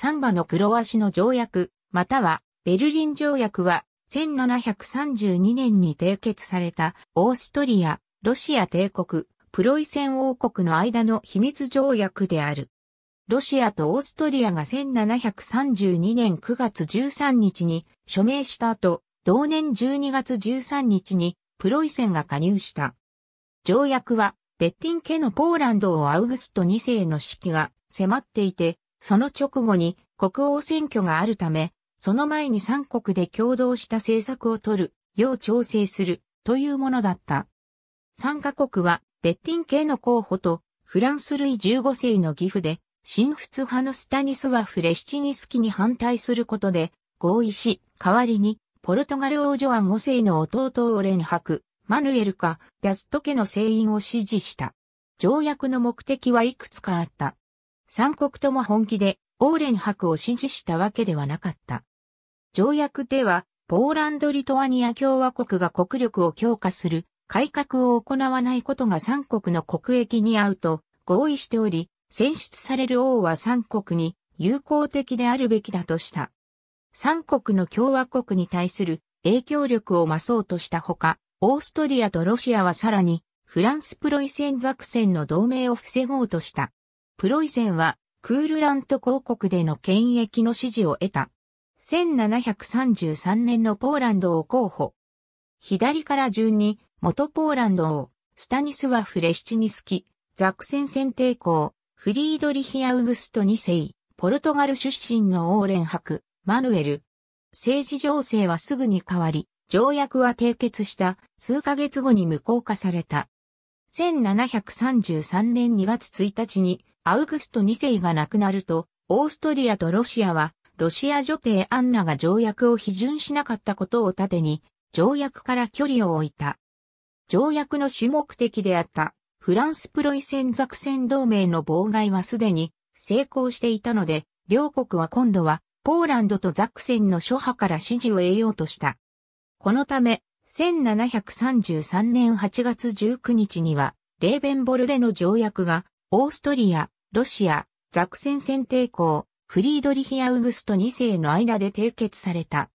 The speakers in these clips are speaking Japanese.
サンバのクロワシの条約、またはベルリン条約は1732年に締結されたオーストリア、ロシア帝国、プロイセン王国の間の秘密条約である。ロシアとオーストリアが1732年9月13日に署名した後、同年12月13日にプロイセンが加入した。条約は、ベッティン家のポーランドをアウグスト2世の指揮が迫っていて、その直後に国王選挙があるため、その前に三国で共同した政策を取る、要調整する、というものだった。参加国は、ベッティン系の候補と、フランス類15世の義父で、新仏派のスタニスワフ・レシチニスキに反対することで、合意し、代わりに、ポルトガル王女アン5世の弟オレン博、マヌエルか、ビャスト家の聖員を支持した。条約の目的はいくつかあった。三国とも本気でオーレン博を支持したわけではなかった。条約では、ポーランド・リトアニア共和国が国力を強化する改革を行わないことが三国の国益に合うと合意しており、選出される王は三国に友好的であるべきだとした。三国の共和国に対する影響力を増そうとしたほか、オーストリアとロシアはさらにフランスプロイセン作戦の同盟を防ごうとした。プロイセンはクールラント公国での権益の支持を得た。1733年のポーランドを候補。左から順に元ポーランド王、スタニスワフ・レシチニスキ、ザクセン選定帝公、フリードリヒ・アウグスト2世、ポルトガル出身のオーレン博、マヌエル。政治情勢はすぐに変わり、条約は締結した数ヶ月後に無効化された。1733年2月1日にアウグスト2世が亡くなると、オーストリアとロシアは、ロシア女帝アンナが条約を批准しなかったことを盾に、条約から距離を置いた。条約の主目的であった、フランスプロイセン作戦同盟の妨害はすでに成功していたので、両国は今度はポーランドとザクセンの諸派から支持を得ようとした。このため、1733年8月19日には、レーベンボルデの条約が、オーストリア、ロシア、ザクセン選定校、フリードリヒ・アウグスト2世の間で締結された。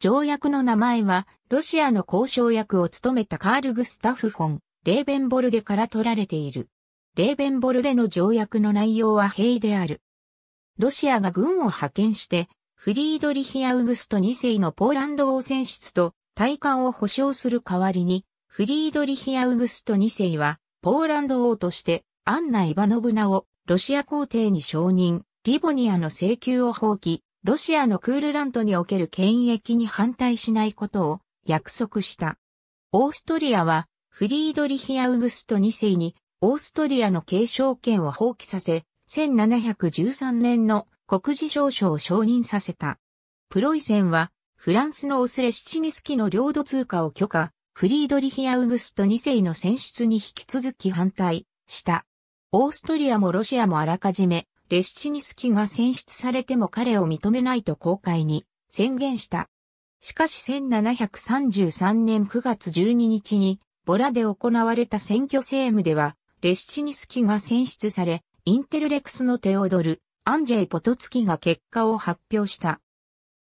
条約の名前は、ロシアの交渉役を務めたカール・グスタフ・フォン、レーベンボルデから取られている。レーベンボルデの条約の内容は平である。ロシアが軍を派遣して、フリードリヒ・アウグスト2世のポーランド王選出と大艦を保障する代わりに、フリードリヒ・アウグスト2世は、ポーランド王として、アンナ・イバノブナをロシア皇帝に承認、リボニアの請求を放棄、ロシアのクールラントにおける権益に反対しないことを約束した。オーストリアは、フリードリヒ・アウグスト2世に、オーストリアの継承権を放棄させ、1713年の国事証書を承認させた。プロイセンは、フランスのオスレシチニスキの領土通貨を許可、フリードリヒ・アウグスト2世の選出に引き続き反対した。オーストリアもロシアもあらかじめ、レシチニスキが選出されても彼を認めないと公開に宣言した。しかし1733年9月12日に、ボラで行われた選挙政務では、レシチニスキが選出され、インテルレクスのテオドル、アンジェイ・ポトツキが結果を発表した。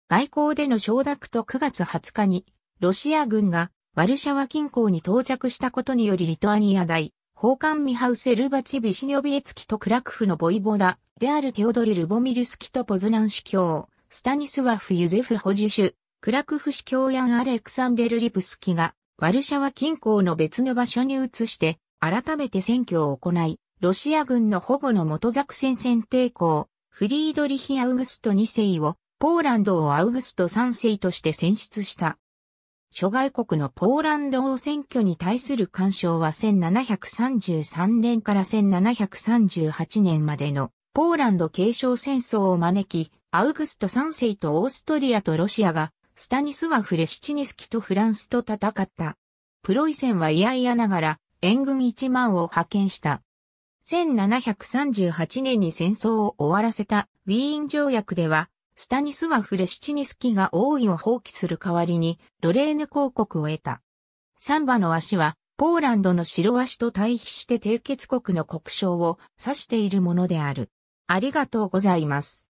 外交での承諾と9月20日に、ロシア軍がワルシャワ近郊に到着したことによりリトアニア大宝冠ミハウセルバチ・ビシニョビエツキとクラクフのボイボダ、であるテオドリ・ルボミルスキとポズナン司教、スタニスワフ・ユゼフ・ホジュシュ、クラクフ司教ヤン・アレクサンデル・リプスキが、ワルシャワ近郊の別の場所に移して、改めて選挙を行い、ロシア軍の保護の元作戦選抵抗、フリードリヒ・アウグスト2世を、ポーランドをアウグスト3世として選出した。諸外国のポーランド王選挙に対する干渉は1733年から1738年までのポーランド継承戦争を招き、アウグスト3世とオーストリアとロシアがスタニスワフ・レシチニスキとフランスと戦った。プロイセンは嫌々ながら援軍1万を派遣した。1738年に戦争を終わらせたウィーン条約ではスタニスワフ・レシチニスキが王位を放棄する代わりに、ロレーヌ公国を得た。サンバの足は、ポーランドの白足と対比して締結国の国章を指しているものである。ありがとうございます。